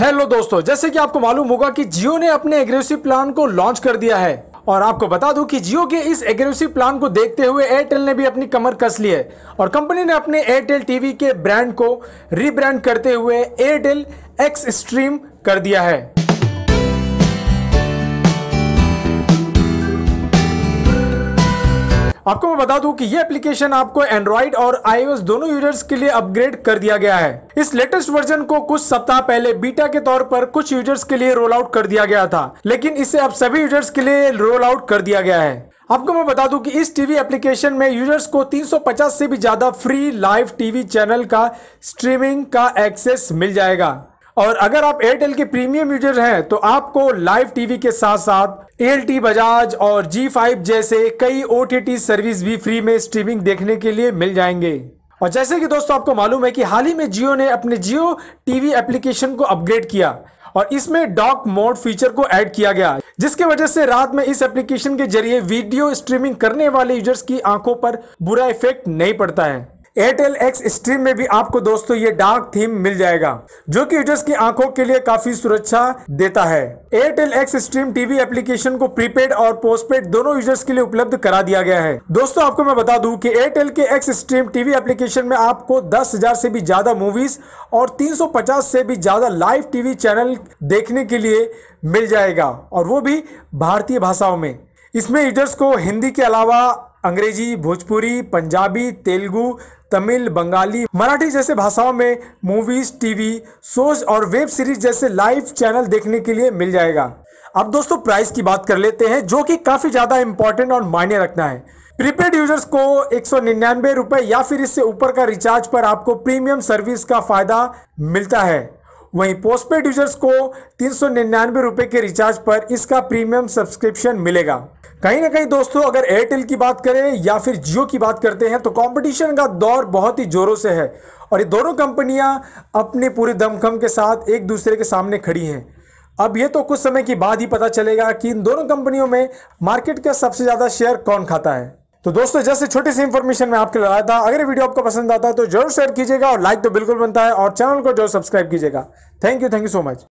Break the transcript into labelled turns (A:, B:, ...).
A: hello दोस्तों जैसे कि आपको मालूम होगा कि जियो ने अपने एग्रेसिव प्लान को लॉन्च कर दिया है और आपको बता दूं कि जियो के इस एग्रेसिव प्लान को देखते हुए एयरटेल ने भी अपनी कमर कस ली है और कंपनी ने अपने एयरटेल टीवी के ब्रांड को रीब्रांड करते हुए एयरटेल एक्स स्ट्रीम कर दिया है आपको मैं बता दूं कि ये एप्लीकेशन आपको एंड्रॉइड और आईओएस दोनों यूजर्स के लिए अपग्रेड कर दिया गया है इस लेटेस्ट वर्जन को कुछ सप्ताह पहले बीटा के तौर पर कुछ यूजर्स के लिए रोल आउट कर दिया गया था लेकिन इसे अब सभी यूजर्स के लिए रोल आउट कर दिया गया है आपको मैं बता दूं कि इस टीवी एप्लीकेशन में यूजर्स को 350 से भी ज्यादा फ्री लाइव टीवी चैनल का स्ट्रीमिंग का एक्सेस मिल जाएगा और अगर आप एयरटेल के प्रीमियम यूजर हैं तो आपको लाइव टीवी के साथ साथ एल बजाज और जी फाइव जैसे कई ओ सर्विस भी फ्री में स्ट्रीमिंग देखने के लिए मिल जाएंगे और जैसे कि दोस्तों आपको मालूम है कि हाल ही में जियो ने अपने जियो टीवी एप्लीकेशन को अपग्रेड किया और इसमें डॉक मोड फीचर को ऐड किया गया जिसके वजह से रात में इस एप्लीकेशन के जरिए वीडियो स्ट्रीमिंग करने वाले यूजर्स की आंखों पर बुरा इफेक्ट नहीं पड़ता है एयरटेल एक्स स्ट्रीम में भी आपको दोस्तों ये डार्क थीम मिल जाएगा जो कि यूजर्स की आंखों के लिए काफी सुरक्षा देता है Airtel X stream TV application को प्रीपेड और पोस्टपेड दोनों यूजर्स के लिए उपलब्ध करा दिया गया है दोस्तों आपको मैं बता दूं कि एयरटेल के एक्स स्ट्रीम टीवी एप्लीकेशन में आपको दस हजार से भी ज्यादा मूवीज और तीन से भी ज्यादा लाइव टीवी चैनल देखने के लिए मिल जाएगा और वो भी भारतीय भाषाओं में इसमें यूजर्स को हिंदी के अलावा अंग्रेजी भोजपुरी पंजाबी तेलुगू तमिल बंगाली मराठी जैसे भाषाओं में मूवीज टीवी शोज और वेब सीरीज जैसे लाइव चैनल देखने के लिए मिल जाएगा अब दोस्तों प्राइस की बात कर लेते हैं जो कि काफ़ी ज़्यादा इंपॉर्टेंट और मायने रखना है प्रीपेड यूजर्स को एक सौ या फिर इससे ऊपर का रिचार्ज पर आपको प्रीमियम सर्विस का फायदा मिलता है वहीं पोस्टपेड यूजर्स को तीन सौ निन्यानवे रुपये के रिचार्ज पर इसका प्रीमियम सब्सक्रिप्शन मिलेगा कहीं ना कहीं दोस्तों अगर एयरटेल की बात करें या फिर जियो की बात करते हैं तो कंपटीशन का दौर बहुत ही जोरों से है और ये दोनों कंपनियां अपने पूरे दमखम के साथ एक दूसरे के सामने खड़ी हैं अब ये तो कुछ समय के बाद ही पता चलेगा कि इन दोनों कंपनियों में मार्केट का सबसे ज़्यादा शेयर कौन खाता है तो दोस्तों जैसे छोटी सी इंफॉर्मेशन मैं आपके लगाया था अगर वीडियो आपको पसंद आता है तो जरूर शेयर कीजिएगा और लाइक तो बिल्कुल बनता है और चैनल को जरूर सब्सक्राइब कीजिएगा thank you thank you so much